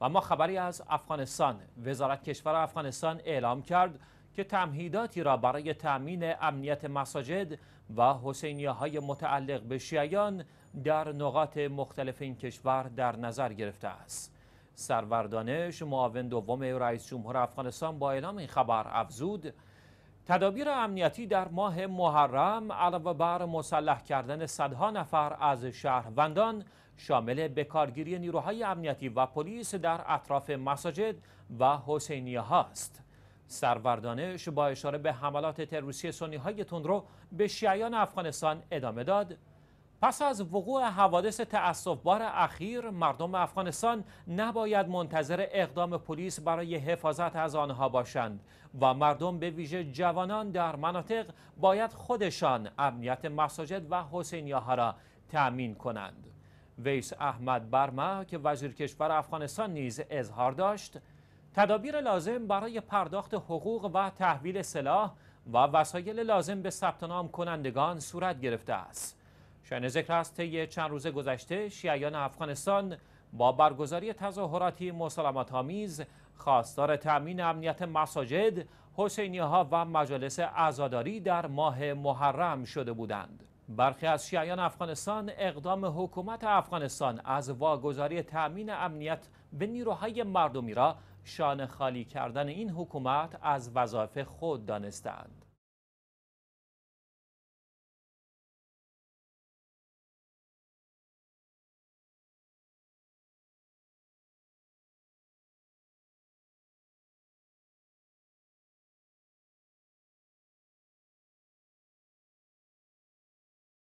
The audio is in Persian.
و ما خبری از افغانستان وزارت کشور افغانستان اعلام کرد که تمهیداتی را برای تأمین امنیت مساجد و حسینیه های متعلق به شیعیان در نقاط مختلف این کشور در نظر گرفته است سروردانش معاون دوم رئیس جمهور افغانستان با اعلام این خبر افزود تدابیر امنیتی در ماه محرم علاوه بر مسلح کردن صدها نفر از شهروندان شامل بکارگیری نیروهای امنیتی و پلیس در اطراف مساجد و حسینیه هاست. سروردانش با اشاره به حملات تروریستی سنی های تندرو به شیعیان افغانستان ادامه داد پس از وقوع حوادث تأسفبار اخیر مردم افغانستان نباید منتظر اقدام پلیس برای حفاظت از آنها باشند و مردم به ویژه جوانان در مناطق باید خودشان امنیت مساجد و حسینیاها را تأمین کنند ویس احمد برما که وزیر کشور افغانستان نیز اظهار داشت تدابیر لازم برای پرداخت حقوق و تحویل سلاح و وسایل لازم به ثبت نام کنندگان صورت گرفته است شاین ذکر است طی چند روز گذشته شیعیان افغانستان با برگزاری تظاهراتی مسالمت آمیز خواستار تأمین امنیت مساجد حسینی ها و مجالس عزاداری در ماه محرم شده بودند برخی از شیعیان افغانستان اقدام حکومت افغانستان از واگذاری تأمین امنیت به نیروهای مردمی را شان خالی کردن این حکومت از وظایف خود دانستند